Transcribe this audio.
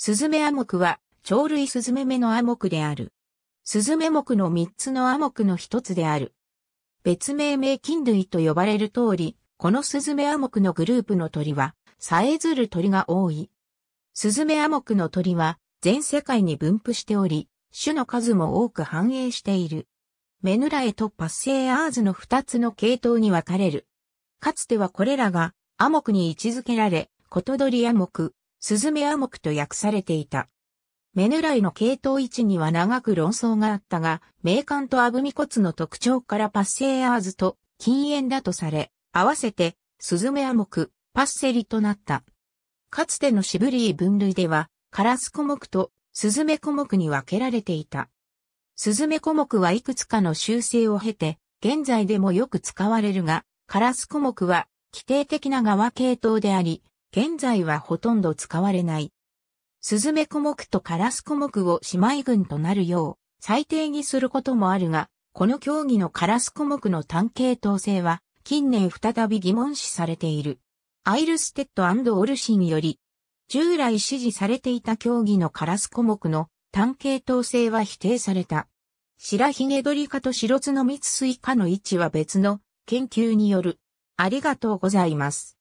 スズメアモクは、鳥類スズメ目のアモクである。スズメモクの三つのアモクの一つである。別名名菌類と呼ばれる通り、このスズメアモクのグループの鳥は、さえずる鳥が多い。スズメアモクの鳥は、全世界に分布しており、種の数も多く繁栄している。メヌラエとパッセイアーズの二つの系統に分かれる。かつてはこれらが、アモクに位置づけられ、コトドリアモク、スズメアモクと訳されていた。メヌライの系統位置には長く論争があったが、名冠とアブミコツの特徴からパッセイアーズと禁煙だとされ、合わせて、スズメアモク、パッセリとなった。かつてのシブリー分類では、カラスコモクとスズメコモクに分けられていた。スズメコモクはいくつかの修正を経て、現在でもよく使われるが、カラスコモクは規定的な側系統であり、現在はほとんど使われない。スズメ古目とカラス古目を姉妹群となるよう、最低にすることもあるが、この競技のカラス古目の単系統性は、近年再び疑問視されている。アイルステッドオルシンより、従来支持されていた競技のカラス古目の単系統性は否定された。白ひげ鳥カと白角蜜スイカの位置は別の研究による。ありがとうございます。